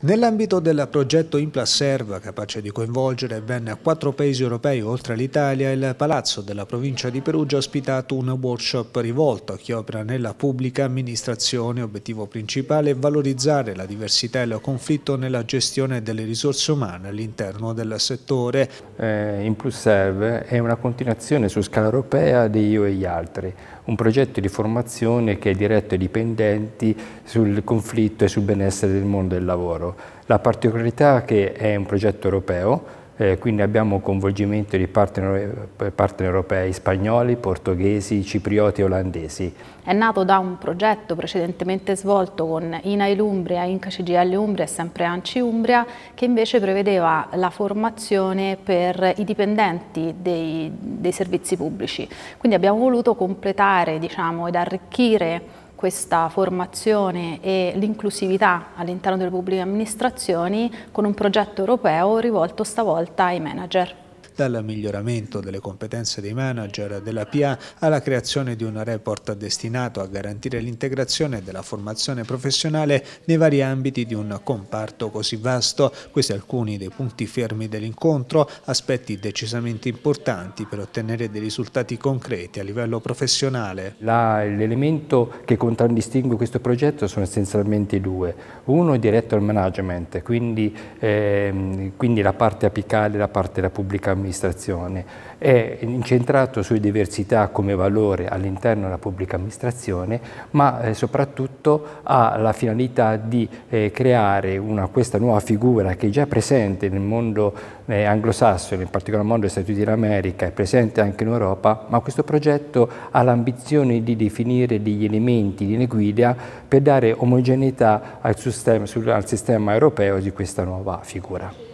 Nell'ambito del progetto Implaserva, capace di coinvolgere ben quattro paesi europei oltre all'Italia, il Palazzo della provincia di Perugia ha ospitato un workshop rivolto a chi opera nella pubblica amministrazione, obiettivo principale è valorizzare la diversità e il conflitto nella gestione delle risorse umane all'interno del settore. Eh, Implaserva è una continuazione su scala europea di Io e gli altri, un progetto di formazione che è diretto ai dipendenti sul conflitto e sul benessere del mondo del lavoro euro. La particolarità è che è un progetto europeo, eh, quindi abbiamo coinvolgimento di partner, eh, partner, europei spagnoli, portoghesi, ciprioti e olandesi. È nato da un progetto precedentemente svolto con INAIL Umbria, Inca CGL Umbria e sempre Anci Umbria, che invece prevedeva la formazione per i dipendenti dei, dei servizi pubblici. Quindi abbiamo voluto completare diciamo, ed arricchire questa formazione e l'inclusività all'interno delle pubbliche amministrazioni con un progetto europeo rivolto stavolta ai manager dal miglioramento delle competenze dei manager della PA alla creazione di un report destinato a garantire l'integrazione della formazione professionale nei vari ambiti di un comparto così vasto. Questi alcuni dei punti fermi dell'incontro, aspetti decisamente importanti per ottenere dei risultati concreti a livello professionale. L'elemento che contraddistingue questo progetto sono essenzialmente due. Uno è diretto al management, quindi, ehm, quindi la parte apicale la parte della pubblica amministrazione amministrazione, è incentrato su diversità come valore all'interno della pubblica amministrazione, ma eh, soprattutto ha la finalità di eh, creare una, questa nuova figura che è già presente nel mondo eh, anglosassone, in particolar modo negli Stati Uniti d'America, è presente anche in Europa, ma questo progetto ha l'ambizione di definire degli elementi, linee guida per dare omogeneità al sistema, al sistema europeo di questa nuova figura.